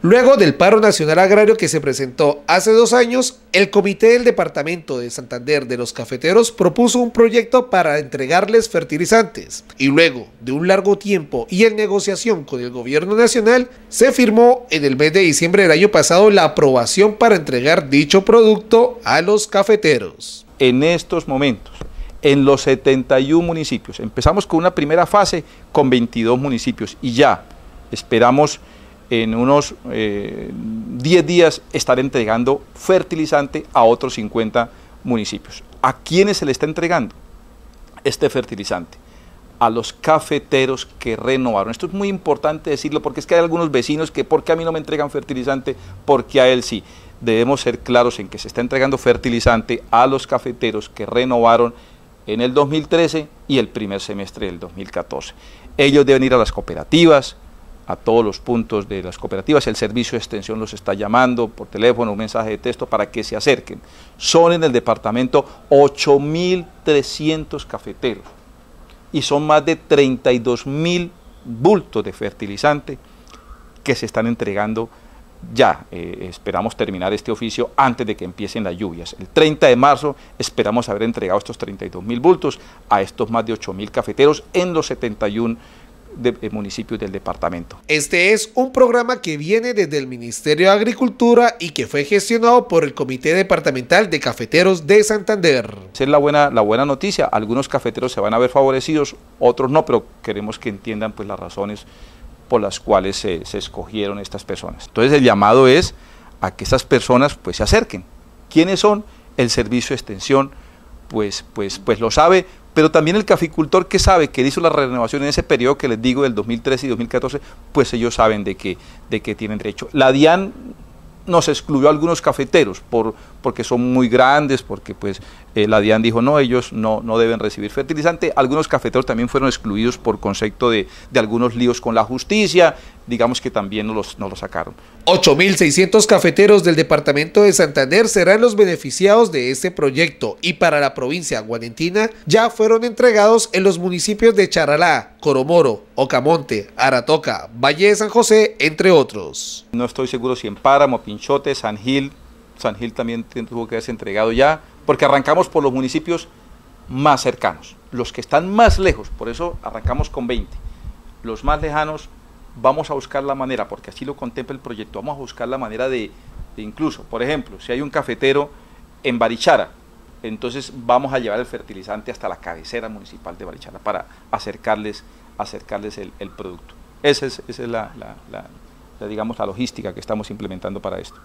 Luego del paro nacional agrario que se presentó hace dos años, el Comité del Departamento de Santander de los Cafeteros propuso un proyecto para entregarles fertilizantes y luego de un largo tiempo y en negociación con el gobierno nacional, se firmó en el mes de diciembre del año pasado la aprobación para entregar dicho producto a los cafeteros. En estos momentos, en los 71 municipios, empezamos con una primera fase con 22 municipios y ya esperamos en unos 10 eh, días estaré entregando fertilizante a otros 50 municipios. ¿A quiénes se le está entregando este fertilizante? A los cafeteros que renovaron. Esto es muy importante decirlo porque es que hay algunos vecinos que, ¿por qué a mí no me entregan fertilizante? Porque a él sí. Debemos ser claros en que se está entregando fertilizante a los cafeteros que renovaron en el 2013 y el primer semestre del 2014. Ellos deben ir a las cooperativas, a todos los puntos de las cooperativas. El servicio de extensión los está llamando por teléfono, un mensaje de texto para que se acerquen. Son en el departamento 8.300 cafeteros y son más de 32.000 bultos de fertilizante que se están entregando ya. Eh, esperamos terminar este oficio antes de que empiecen las lluvias. El 30 de marzo esperamos haber entregado estos 32.000 bultos a estos más de 8.000 cafeteros en los 71 de, eh, municipios del departamento. Este es un programa que viene desde el Ministerio de Agricultura y que fue gestionado por el Comité Departamental de Cafeteros de Santander. Esa es la buena, la buena noticia. Algunos cafeteros se van a ver favorecidos, otros no, pero queremos que entiendan pues, las razones por las cuales se, escogieron estas personas. Entonces el llamado es a que estas personas pues, se acerquen. ¿Quiénes son? El servicio de extensión pues, pues, pues lo sabe, pero también el caficultor que sabe que hizo la renovación en ese periodo que les digo del 2013 y 2014, pues ellos saben de qué de tienen derecho. La DIAN nos excluyó a algunos cafeteros por, porque son muy grandes, porque pues eh, la DIAN dijo, no, ellos no, no deben recibir fertilizante. Algunos cafeteros también fueron excluidos por concepto de, algunos líos con la justicia, digamos que también no los, no los sacaron. 8.600 cafeteros del departamento de Santander serán los beneficiados de este proyecto y para la provincia guarentina ya fueron entregados en los municipios de Charalá, Coromoro, Ocamonte, Aratoca, Valle de San José, entre otros. No estoy seguro si en Páramo, Pinchote, San Gil, San Gil también tuvo que haberse entregado ya, porque arrancamos por los municipios más cercanos, los que están más lejos, por eso arrancamos con 20. Los más lejanos vamos a buscar la manera, porque así lo contempla el proyecto, vamos a buscar la manera de, incluso, por ejemplo, si hay un cafetero en Barichara, entonces vamos a llevar el fertilizante hasta la cabecera municipal de Barichara para acercarles, acercarles el, producto. Esa es, digamos, la logística que estamos implementando para esto.